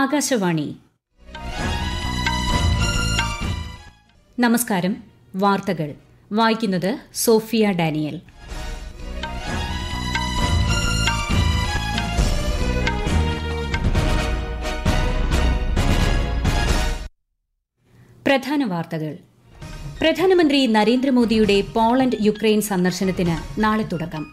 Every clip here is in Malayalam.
ആകാശവാണി നമസ്കാരം വാർത്തകൾ വായിക്കുന്നത് സോഫിയ ഡാനിയൽ പ്രധാന വാർത്തകൾ പ്രധാനമന്ത്രി നരേന്ദ്രമോദിയുടെ പോളണ്ട് യുക്രൈൻ സന്ദർശനത്തിന് നാളെ തുടക്കം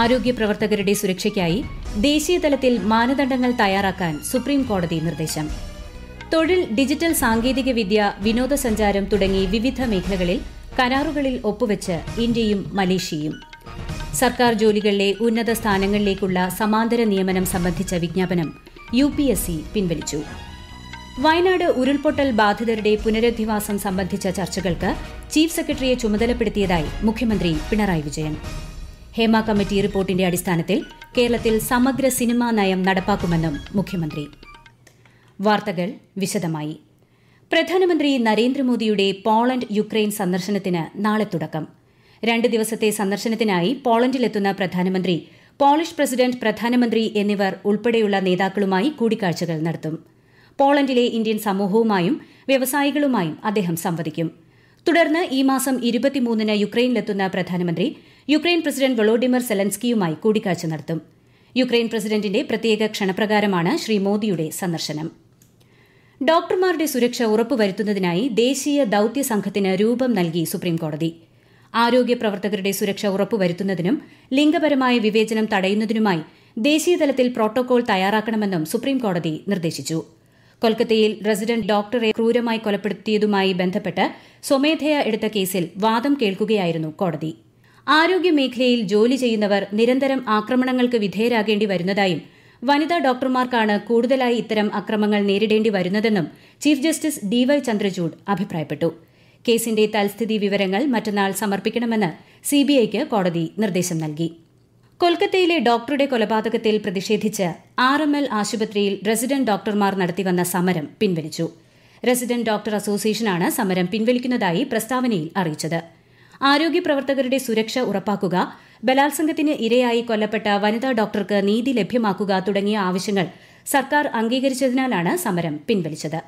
ആരോഗ്യ പ്രവർത്തകരുടെ സുരക്ഷയ്ക്കായി ദേശീയതലത്തിൽ മാനദണ്ഡങ്ങൾ തയ്യാറാക്കാൻ സുപ്രീം കോടതി നിർദ്ദേശം തൊഴിൽ ഡിജിറ്റൽ സാങ്കേതികവിദ്യ വിനോദസഞ്ചാരം തുടങ്ങി വിവിധ മേഖലകളിൽ കരാറുകളിൽ ഒപ്പുവെച്ച് ഇന്ത്യയും മലേഷ്യയും സർക്കാർ ജോലികളിലെ ഉന്നത സ്ഥാനങ്ങളിലേക്കുള്ള സമാന്തര നിയമനം സംബന്ധിച്ച വിജ്ഞാപനം യു പി എസ് സി പിൻവലിച്ചു വയനാട് ഉരുൾപൊട്ടൽ ബാധിതരുടെ പുനരധിവാസം സംബന്ധിച്ച ചർച്ചകൾക്ക് ചീഫ് സെക്രട്ടറിയെ ചുമതലപ്പെടുത്തിയതായി മുഖ്യമന്ത്രി പിണറായി വിജയൻ ഹേമ കമ്മിറ്റി റിപ്പോർട്ടിന്റെ അടിസ്ഥാനത്തിൽ കേരളത്തിൽ സമഗ്ര സിനിമാ നയം നടപ്പാക്കുമെന്നും മുഖ്യമന്ത്രി വാർത്തകൾ വിശദമായി പ്രധാനമന്ത്രി നരേന്ദ്രമോദിയുടെ പോളണ്ട് യുക്രൈൻ സന്ദർശനത്തിന് നാളെ തുടക്കം രണ്ട് ദിവസത്തെ സന്ദർശനത്തിനായി പോളണ്ടിലെത്തുന്ന പ്രധാനമന്ത്രി പോളിഷ് പ്രസിഡന്റ് പ്രധാനമന്ത്രി എന്നിവർ ഉൾപ്പെടെയുള്ള നേതാക്കളുമായി കൂടിക്കാഴ്ചകൾ നടത്തും പോളണ്ടിലെ ഇന്ത്യൻ സമൂഹവുമായും വ്യവസായികളുമായും അദ്ദേഹം സംവദിക്കും തുടർന്ന് ഈ മാസം ഇരുപത്തിമൂന്നിന് യുക്രൈനിലെത്തുന്ന പ്രധാനമന്ത്രി യുക്രൈൻ പ്രസിഡന്റ് വളോഡിമിർ സെലൻസ്കിയുമായി കൂടിക്കാഴ്ച നടത്തും യുക്രൈൻ പ്രസിഡന്റിന്റെ പ്രത്യേക ക്ഷണപ്രകാരമാണ് ശ്രീ മോദിയുടെ സന്ദർശനം ഡോക്ടർമാരുടെ സുരക്ഷ ഉറപ്പുവരുത്തുന്നതിനായി ദേശീയ ദൌത്യ സംഘത്തിന് രൂപം നൽകി സുപ്രീംകോടതി ആരോഗ്യ പ്രവർത്തകരുടെ സുരക്ഷ ഉറപ്പുവരുത്തുന്നതിനും ലിംഗപരമായ വിവേചനം തടയുന്നതിനുമായി ദേശീയതലത്തിൽ പ്രോട്ടോകോൾ തയ്യാറാക്കണമെന്നും സുപ്രീംകോടതി നിർദ്ദേശിച്ചു കൊൽക്കത്തയിൽ റെസിഡന്റ് ഡോക്ടറെ ക്രൂരമായി കൊലപ്പെടുത്തിയതുമായി ബന്ധപ്പെട്ട് സ്വമേധയാ എടുത്ത കേസിൽ വാദം കേൾക്കുകയായിരുന്നു കോടതി ആരോഗ്യമേഖലയിൽ ജോലി ചെയ്യുന്നവർ നിരന്തരം ആക്രമണങ്ങൾക്ക് വിധേയരാകേണ്ടി വരുന്നതായും വനിതാ ഡോക്ടർമാർക്കാണ് കൂടുതലായി ഇത്തരം അക്രമങ്ങൾ നേരിടേണ്ടി വരുന്നതെന്നും chief justice D Y Chandrachud അഭിപ്രായപ്പെട്ടു കേസിന്റെ തൽസ്ഥിതി വിവരങ്ങൾ മറ്റന്നാൾ സമർപ്പിക്കണമെന്ന് സിബിഐക്ക് കോടതി നിർദ്ദേശം നൽകി കൊൽക്കത്തയിലെ ഡോക്ടറുടെ കൊലപാതകത്തിൽ പ്രതിഷേധിച്ച് ആർ എം എൽ ആശുപത്രിയിൽ റെസിഡന്റ് ഡോക്ടർമാർ നടത്തിവന്ന സമരം പിൻവലിച്ചു റെസിഡന്റ് ഡോക്ടർ അസോസിയേഷനാണ് സമരം പിൻവലിക്കുന്നതായി പ്രസ്താവനയിൽ അറിയിച്ചത് ആരോഗ്യ പ്രവർത്തകരുടെ സുരക്ഷ ഉറപ്പാക്കുക ബലാത്സംഗത്തിന് ഇരയായി കൊല്ലപ്പെട്ട വനിതാ ഡോക്ടർക്ക് നീതി ലഭ്യമാക്കുക തുടങ്ങിയ ആവശ്യങ്ങൾ സർക്കാർ അംഗീകരിച്ചതിനാലാണ് സമരം പിൻവലിച്ചത്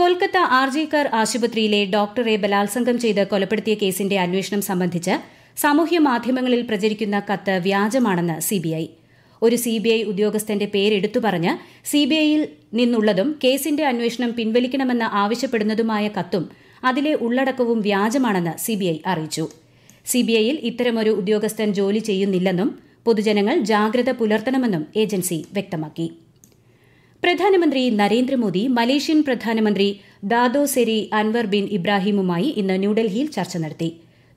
കൊൽക്കത്ത കാർ ആശുപത്രിയിലെ ഡോക്ടറെ ബലാത്സംഗം ചെയ്ത് കൊലപ്പെടുത്തിയ കേസിന്റെ അന്വേഷണം സംബന്ധിച്ച് സാമൂഹ്യ മാധ്യമങ്ങളിൽ പ്രചരിക്കുന്ന കത്ത് വ്യാജമാണെന്ന് സിബിഐ ഒരു സിബിഐ ഉദ്യോഗസ്ഥന്റെ പേരെടുത്തു പറഞ്ഞ് സിബിഐയിൽ നിന്നുള്ളതും കേസിന്റെ അന്വേഷണം പിൻവലിക്കണമെന്ന് ആവശ്യപ്പെടുന്നതുമായ കത്തും അതിലെ ഉള്ളടക്കവും വ്യാജമാണെന്ന് സിബിഐ അറിയിച്ചു സിബിഐയിൽ ഇത്തരമൊരു ഉദ്യോഗസ്ഥൻ ജോലി ചെയ്യുന്നില്ലെന്നും പൊതുജനങ്ങൾ ജാഗ്രത പുലർത്തണമെന്നും ഏജൻസി വ്യക്തമാക്കി പ്രധാനമന്ത്രി നരേന്ദ്രമോദി മലേഷ്യൻ പ്രധാനമന്ത്രി ദാദോ സെരി അൻവർ ബിൻ ഇബ്രാഹിമുമായി ഇന്ന് ന്യൂഡൽഹിയിൽ ചർച്ച നടത്തി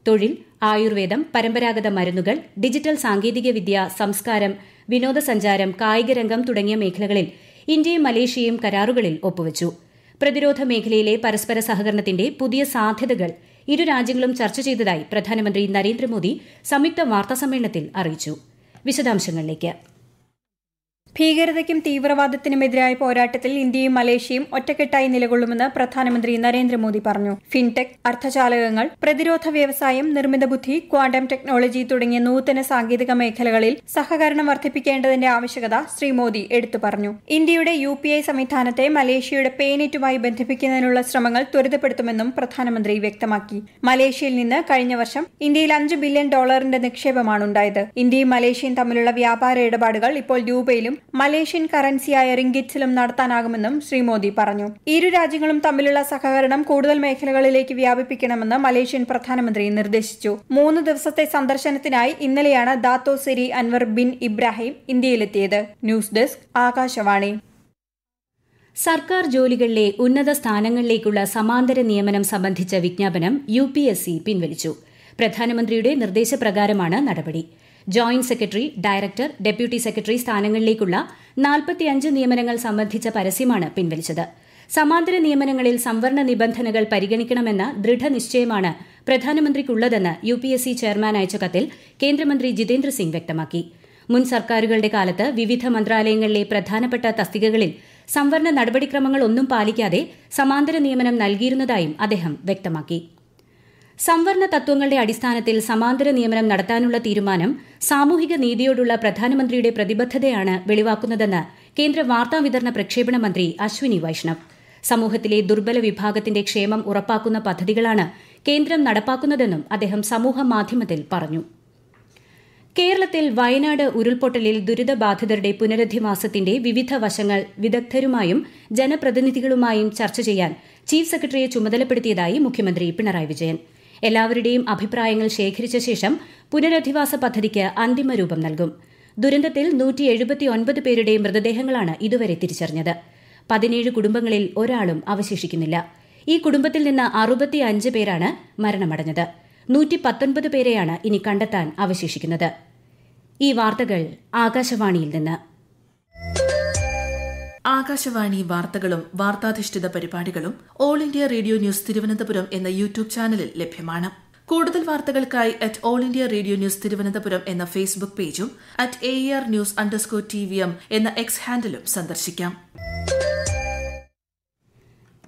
തൊഴിൽ ആയുർവേദം പരമ്പരാഗത മരുന്നുകൾ ഡിജിറ്റൽ സാങ്കേതികവിദ്യ സംസ്കാരം വിനോദസഞ്ചാരം കായികരംഗം തുടങ്ങിയ മേഖലകളിൽ ഇന്ത്യയും മലേഷ്യയും കരാറുകളിൽ ഒപ്പുവച്ചു പ്രതിരോധ മേഖലയിലെ പരസ്പര സഹകരണത്തിന്റെ പുതിയ സാധ്യതകൾ ഇരു രാജ്യങ്ങളും ചർച്ച ചെയ്തതായി പ്രധാനമന്ത്രി നരേന്ദ്രമോദി സംയുക്ത വാർത്താസമ്മേളനത്തിൽ അറിയിച്ചു വിശദാംശങ്ങളിലേക്ക് ഭീകരതയ്ക്കും തീവ്രവാദത്തിനുമെതിരായ പോരാട്ടത്തിൽ ഇന്ത്യയും മലേഷ്യയും ഒറ്റക്കെട്ടായി നിലകൊള്ളുമെന്ന് പ്രധാനമന്ത്രി നരേന്ദ്രമോദി പറഞ്ഞു ഫിൻടെക് അർത്ഥചാലകങ്ങൾ പ്രതിരോധ വ്യവസായം നിർമ്മിത ബുദ്ധി ക്വാണ്ടം ടെക്നോളജി തുടങ്ങിയ നൂതന സാങ്കേതിക മേഖലകളിൽ സഹകരണം വർദ്ധിപ്പിക്കേണ്ടതിന്റെ ആവശ്യകത ശ്രീ മോദി എടുത്തു പറഞ്ഞു ഇന്ത്യയുടെ യു പി ഐ സംവിധാനത്തെ മലേഷ്യയുടെ പേനെറ്റുമായി ബന്ധിപ്പിക്കുന്നതിനുള്ള ശ്രമങ്ങൾ ത്വരിതപ്പെടുത്തുമെന്നും പ്രധാനമന്ത്രി വ്യക്തമാക്കി മലേഷ്യയിൽ നിന്ന് കഴിഞ്ഞ വർഷം ഇന്ത്യയിൽ അഞ്ച് ബില്യൺ ഡോളറിന്റെ നിക്ഷേപമാണ് ഉണ്ടായത് ഇന്ത്യയും മലേഷ്യയും തമ്മിലുള്ള വ്യാപാര ഇടപാടുകൾ ഇപ്പോൾ രൂപയിലും മലേഷ്യൻ കറൻസിയായ റിംഗിറ്റ്സിലും നടത്താനാകുമെന്നും ശ്രീ മോദി പറഞ്ഞു ഇരു രാജ്യങ്ങളും തമ്മിലുള്ള സഹകരണം കൂടുതൽ മേഖലകളിലേക്ക് വ്യാപിപ്പിക്കണമെന്ന് മലേഷ്യൻ പ്രധാനമന്ത്രി നിർദ്ദേശിച്ചു മൂന്ന് ദിവസത്തെ സന്ദർശനത്തിനായി ഇന്നലെയാണ് Dato Seri Anwar bin Ibrahim ഇന്ത്യയിലെത്തിയത് ന്യൂസ് ഡെസ്ക് ആകാശവാണി സർക്കാർ ജോലികളിലെ ഉന്നത സ്ഥാനങ്ങളിലേക്കുള്ള സമാന്തര നിയമനം സംബന്ധിച്ച വിജ്ഞാപനം യു പിൻവലിച്ചു പ്രധാനമന്ത്രിയുടെ നിർദ്ദേശപ്രകാരമാണ് നടപടി joint secretary director deputy secretary സ്ഥാനങ്ങളിലേക്കുള്ള നാൽപ്പത്തിയഞ്ച് നിയമനങ്ങൾ സംബന്ധിച്ച പരസ്യമാണ് പിൻവലിച്ചത് സമാന്തര നിയമനങ്ങളിൽ സംവരണ നിബന്ധനകൾ പരിഗണിക്കണമെന്ന ദൃഢനിശ്ചയമാണ് പ്രധാനമന്ത്രിക്കുള്ളതെന്ന് U P S C chairman അയച്ച കത്തിൽ കേന്ദ്രമന്ത്രി ജിതേന്ദ്ര സിംഗ് വ്യക്തമാക്കി മുൻ സർക്കാരുകളുടെ കാലത്ത് വിവിധ മന്ത്രാലയങ്ങളിലെ പ്രധാനപ്പെട്ട തസ്തികകളിൽ സംവരണ നടപടിക്രമങ്ങളൊന്നും പാലിക്കാതെ സമാന്തര നിയമനം നൽകിയിരുന്നതായും അദ്ദേഹം വ്യക്തമാക്കി സംവരണ തത്വങ്ങളുടെ അടിസ്ഥാനത്തിൽ സമാന്തര നിയമനം നടത്താനുള്ള തീരുമാനം സാമൂഹിക നീതിയോടുള്ള പ്രധാനമന്ത്രിയുടെ പ്രതിബദ്ധതയാണ് വെളിവാക്കുന്നതെന്ന് കേന്ദ്ര വാർത്താവിതരണ പ്രക്ഷേപണ മന്ത്രി അശ്വിനി വൈഷ്ണവ് സമൂഹത്തിലെ ദുർബല വിഭാഗത്തിന്റെ ക്ഷേമം ഉറപ്പാക്കുന്ന പദ്ധതികളാണ് കേന്ദ്രം നടപ്പാക്കുന്നതെന്നും അദ്ദേഹം സമൂഹ മാധ്യമത്തിൽ പറഞ്ഞു കേരളത്തിൽ വയനാട് ഉരുൾപൊട്ടലിൽ ദുരിതബാധിതരുടെ പുനരധിവാസത്തിന്റെ വിവിധ വശങ്ങൾ വിദഗ്ധരുമായും ജനപ്രതിനിധികളുമായും ചർച്ച ചെയ്യാൻ ചീഫ് സെക്രട്ടറിയെ ചുമതലപ്പെടുത്തിയതായി മുഖ്യമന്ത്രി പിണറായി വിജയൻ എല്ലാവരുടെയും അഭിപ്രായങ്ങൾ ശേഖരിച്ച ശേഷം പുനരധിവാസ പദ്ധതിക്ക് അന്തിമരൂപം നൽകും ദുരന്തത്തിൽ നൂറ്റി എഴുപത്തിയൊൻപത് പേരുടെ മൃതദേഹങ്ങളാണ് ഇതുവരെ തിരിച്ചറിഞ്ഞത് പതിനേഴ് കുടുംബങ്ങളിൽ ഒരാളും അവശേഷിക്കുന്നില്ല ഈ കുടുംബത്തിൽ നിന്ന് അറുപത്തിയഞ്ച് പേരാണ് മരണമടഞ്ഞത് നൂറ്റി പത്തൊൻപത് പേരെയാണ് ഇനി കണ്ടെത്താൻ അവശേഷിക്കുന്നത് ഈ വാർത്തകൾ ആകാശവാണിയിൽ നിന്ന് ആകാശവാണി വാർത്തകളും വാർത്താധിഷ്ഠിത പരിപാടികളും All India Radio News Thiruvananthapuram എന്ന യൂട്യൂബ് ചാനലിൽ ലഭ്യമാണ് കൂടുതൽ വാർത്തകൾക്കായി at All India Radio News Thiruvananthapuram എന്ന ഫേസ്ബുക്ക് പേജും at A R news underscore T V M എന്ന എക്സ് ഹാൻഡിലും സന്ദർശിക്കാം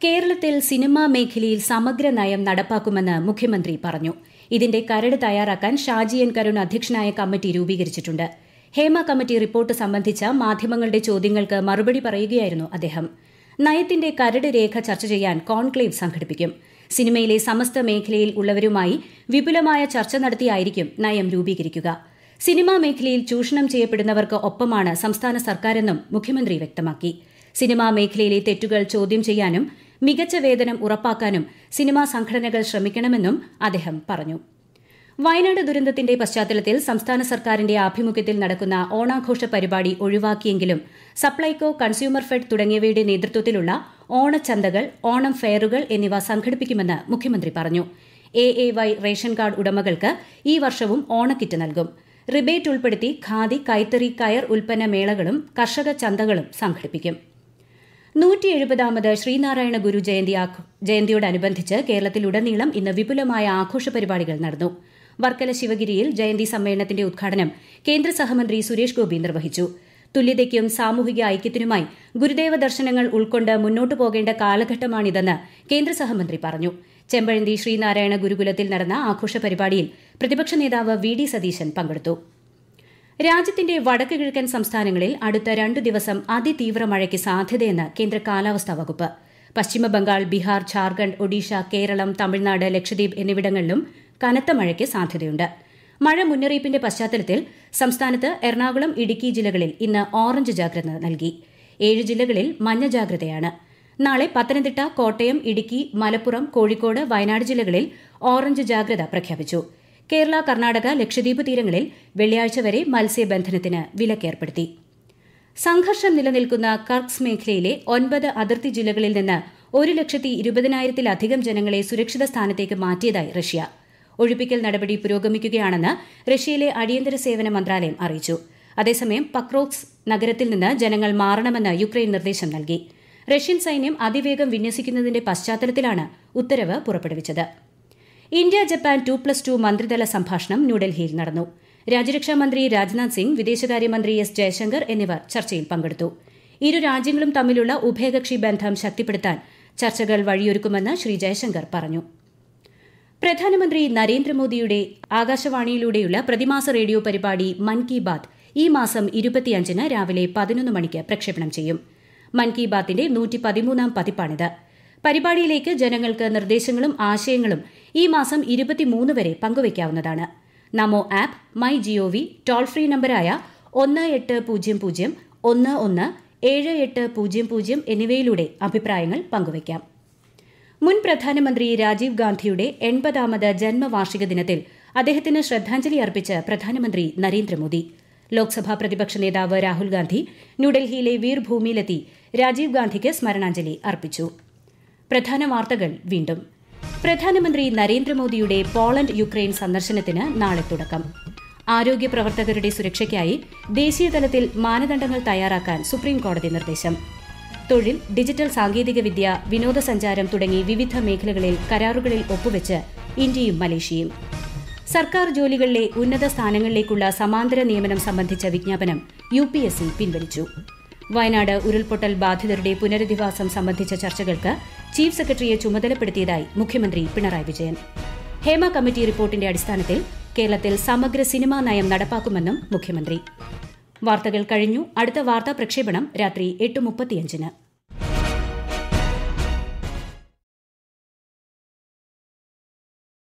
കേരളത്തിൽ സിനിമാ മേഖലയിൽ സമഗ്ര നയം നടപ്പാക്കുമെന്ന് മുഖ്യമന്ത്രി പറഞ്ഞു ഇതിന്റെ കരട് തയ്യാറാക്കാൻ ഷാജി എൻ കരുൺ അധ്യക്ഷനായ കമ്മിറ്റി രൂപീകരിച്ചിട്ടുണ്ട് ഹേമ കമ്മിറ്റി റിപ്പോർട്ട് സംബന്ധിച്ച മാധ്യമങ്ങളുടെ ചോദ്യങ്ങൾക്ക് മറുപടി പറയുകയായിരുന്നു അദ്ദേഹം നയത്തിന്റെ കരട് രേഖ ചർച്ച ചെയ്യാൻ കോൺക്ലേവ് സംഘടിപ്പിക്കും സിനിമയിലെ സമസ്ത മേഖലയിൽ ഉള്ളവരുമായി വിപുലമായ ചർച്ച നടത്തിയായിരിക്കും നയം രൂപീകരിക്കുക സിനിമാ മേഖലയിൽ ചൂഷണം ചെയ്യപ്പെടുന്നവർക്ക് ഒപ്പമാണ് സംസ്ഥാന സർക്കാരെന്നും മുഖ്യമന്ത്രി വ്യക്തമാക്കി സിനിമാ മേഖലയിലെ തെറ്റുകൾ ചോദ്യം ചെയ്യാനും മികച്ച വേതനം ഉറപ്പാക്കാനും സിനിമാ സംഘടനകൾ ശ്രമിക്കണമെന്നും അദ്ദേഹം പറഞ്ഞു വയനാട് ദുരന്തത്തിന്റെ പശ്ചാത്തലത്തിൽ സംസ്ഥാന സർക്കാരിന്റെ ആഭിമുഖ്യത്തിൽ നടക്കുന്ന ഓണാഘോഷ പരിപാടി ഒഴിവാക്കിയെങ്കിലും സപ്ലൈകോ കൺസ്യൂമർ ഫെഡ് തുടങ്ങിയവയുടെ നേതൃത്വത്തിലുള്ള ഓണച്ചന്തകൾ ഓണം ഫെയറുകൾ എന്നിവ സംഘടിപ്പിക്കുമെന്ന് മുഖ്യമന്ത്രി പറഞ്ഞു A A Y ration card ഉടമകൾക്ക് ഈ വർഷവും ഓണക്കിറ്റ് നൽകും റിബേറ്റ് ഉൾപ്പെടുത്തി ഖാദി കൈത്തറി കയർ ഉൽപ്പന്ന മേളകളും കർഷക ചന്തകളും സംഘടിപ്പിക്കും നൂറ്റി എഴുപതാമത് ശ്രീനാരായണ ഗുരു ജയന്തി ജയന്തിയോടനുബന്ധിച്ച് കേരളത്തിലുടനീളം ഇന്ന് വിപുലമായ ആഘോഷ പരിപാടികൾ നടന്നു വർക്കല ശിവഗിരിയിൽ ജയന്തി സമ്മേളനത്തിന്റെ ഉദ്ഘാടനം കേന്ദ്ര സഹമന്ത്രി സുരേഷ് ഗോപി നിർവഹിച്ചു തുല്യതയ്ക്കും സാമൂഹിക ഐക്യത്തിനുമായി ഗുരുദേവ ദർശനങ്ങൾ ഉൾക്കൊണ്ട് മുന്നോട്ടു പോകേണ്ട കാലഘട്ടമാണിതെന്ന് കേന്ദ്ര സഹമന്ത്രി പറഞ്ഞു ചെമ്പഴന്തി ശ്രീനാരായണ ഗുരുകുലത്തിൽ നടന്ന ആഘോഷ പരിപാടിയിൽ പ്രതിപക്ഷ നേതാവ് വി ഡി സതീശൻ പങ്കെടുത്തു രാജ്യത്തിന്റെ വടക്ക് കിഴക്കൻ സംസ്ഥാനങ്ങളിൽ അടുത്ത രണ്ടു ദിവസം അതിതീവ്ര മഴയ്ക്ക് സാധ്യതയെന്ന് കേന്ദ്ര കാലാവസ്ഥാ വകുപ്പ് പശ്ചിമബംഗാൾ ബീഹാർ ഝാർഖണ്ഡ് ഒഡീഷ കേരളം തമിഴ്നാട് ലക്ഷദ്വീപ് എന്നിവിടങ്ങളിലും കനത്ത മഴയ്ക്ക് സാധ്യതയുണ്ട് മഴ മുന്നറിയിപ്പിന്റെ പശ്ചാത്തലത്തിൽ സംസ്ഥാനത്ത് എറണാകുളം ഇടുക്കി ജില്ലകളിൽ ഇന്ന് ഓറഞ്ച് ജാഗ്രത നൽകി ഏഴ് ജില്ലകളിൽ മഞ്ഞ ജാഗ്രതയാണ് നാളെ പത്തനംതിട്ട കോട്ടയം ഇടുക്കി മലപ്പുറം കോഴിക്കോട് വയനാട് ജില്ലകളിൽ ഓറഞ്ച് ജാഗ്രത പ്രഖ്യാപിച്ചു കേരള കർണാടക ലക്ഷദ്വീപ് തീരങ്ങളിൽ വെള്ളിയാഴ്ച വരെ മത്സ്യബന്ധനത്തിന് വിലക്കേർപ്പെടുത്തി സംഘർഷം നിലനിൽക്കുന്ന കർക്സ് മേഖലയിലെ ഒൻപത് അതിർത്തി ജില്ലകളിൽ നിന്ന് ഒരു ലക്ഷത്തി ഇരുപതിനായിരത്തിലധികം ജനങ്ങളെ സുരക്ഷിത സ്ഥാനത്തേക്ക് മാറ്റിയതായി റഷ്യ ഒഴിപ്പിക്കൽ നടപടി പുരോഗമിക്കുകയാണെന്ന് റഷ്യയിലെ അടിയന്തര സേവന മന്ത്രാലയം അറിയിച്ചു അതേസമയം പക്രോക്സ് നഗരത്തിൽ നിന്ന് ജനങ്ങൾ മാറണമെന്ന് യുക്രൈൻ നിർദ്ദേശം നൽകി റഷ്യൻ സൈന്യം അതിവേഗം വിന്യസിക്കുന്നതിന്റെ പശ്ചാത്തലത്തിലാണ് ഉത്തരവ് പുറപ്പെടുവിച്ചത് India Japan two plus two മന്ത്രിതല സംഭാഷണം ന്യൂഡൽഹിയിൽ നടന്നു രാജ്യരക്ഷാമന്ത്രി രാജ്നാഥ് സിംഗ് വിദേശകാര്യമന്ത്രി എസ് ജയശങ്കർ എന്നിവർ ചർച്ചയിൽ പങ്കെടുത്തു ഇരു രാജ്യങ്ങളും തമ്മിലുള്ള ഉഭയകക്ഷി ബന്ധം ശക്തിപ്പെടുത്താൻ ചർച്ചകൾ വഴിയൊരുക്കുമെന്ന് ശ്രീ ജയശങ്കർ പറഞ്ഞു പ്രധാനമന്ത്രി നരേന്ദ്രമോദിയുടെ ആകാശവാണിയിലൂടെയുള്ള പ്രതിമാസ റേഡിയോ പരിപാടി മൻ കി ബാത് ഈ മാസം ഇരുപത്തിയഞ്ചിന് രാവിലെ പതിനൊന്ന് മണിക്ക് പ്രക്ഷേപണം ചെയ്യും മൻ കി ബാത്തിന്റെ നൂറ്റി പതിപ്പാണിത് പരിപാടിയിലേക്ക് ജനങ്ങൾക്ക് നിർദ്ദേശങ്ങളും ആശയങ്ങളും ഈ മാസം ഇരുപത്തിമൂന്ന് വരെ പങ്കുവയ്ക്കാവുന്നതാണ് Namo app My G O ടോൾ ഫ്രീ നമ്പറായ ഒന്ന് എട്ട് പൂജ്യം പൂജ്യം ഒന്ന് ഒന്ന് ഏഴ് എട്ട് പൂജ്യം പൂജ്യം എന്നിവയിലൂടെ അഭിപ്രായങ്ങൾ പങ്കുവയ്ക്കാം മുൻ പ്രധാനമന്ത്രി രാജീവ് ഗാന്ധിയുടെ എൺപതാമത് ജന്മവാർഷിക ദിനത്തിൽ അദ്ദേഹത്തിന് ശ്രദ്ധാഞ്ജലി അർപ്പിച്ച് പ്രധാനമന്ത്രി നരേന്ദ്രമോദി ലോക്സഭാ പ്രതിപക്ഷ നേതാവ് രാഹുൽ ഗാന്ധി ന്യൂഡൽഹിയിലെ വീർഭൂമിയിലെത്തി രാജീവ് ഗാന്ധിക്ക് സ്മരണാഞ്ജലി അർപ്പിച്ചു പ്രധാന വാർത്തകൾ വീണ്ടും പ്രധാനമന്ത്രി നരേന്ദ്രമോദിയുടെ പോളണ്ട് യുക്രൈൻ സന്ദർശനത്തിന് നാളെ തുടക്കം ആരോഗ്യ പ്രവർത്തകരുടെ സുരക്ഷയ്ക്കായി ദേശീയതലത്തിൽ മാനദണ്ഡങ്ങൾ തയ്യാറാക്കാൻ സുപ്രീംകോടതി നിർദ്ദേശം തൊഴിൽ ഡിജിറ്റൽ സാങ്കേതികവിദ്യ വിനോദസഞ്ചാരം തുടങ്ങി വിവിധ മേഖലകളിൽ കരാറുകളിൽ ഒപ്പുവെച്ച് ഇന്ത്യയും മലേഷ്യയും സർക്കാർ ജോലികളിലെ ഉന്നത സ്ഥാനങ്ങളിലേക്കുള്ള സമാന്തര നിയമനം സംബന്ധിച്ച വിജ്ഞാപനം യു പി എസ് സി പിൻവലിച്ചു വയനാട് ഉരുൾപൊട്ടൽ ബാധിതരുടെ പുനരധിവാസം സംബന്ധിച്ച ചർച്ചകൾക്ക് ചീഫ് സെക്രട്ടറിയെ ചുമതലപ്പെടുത്തിയതായി മുഖ്യമന്ത്രി പിണറായി വിജയൻ ഹേമ കമ്മിറ്റി റിപ്പോർട്ടിന്റെ അടിസ്ഥാനത്തിൽ കേരളത്തിൽ സമഗ്ര സിനിമാ നയം നടപ്പാക്കുമെന്നും മുഖ്യമന്ത്രി വാർത്തകൾ കഴിഞ്ഞു അടുത്ത വാർത്താ പ്രക്ഷേപണം രാത്രി എട്ട് മുപ്പത്തിയഞ്ചിന്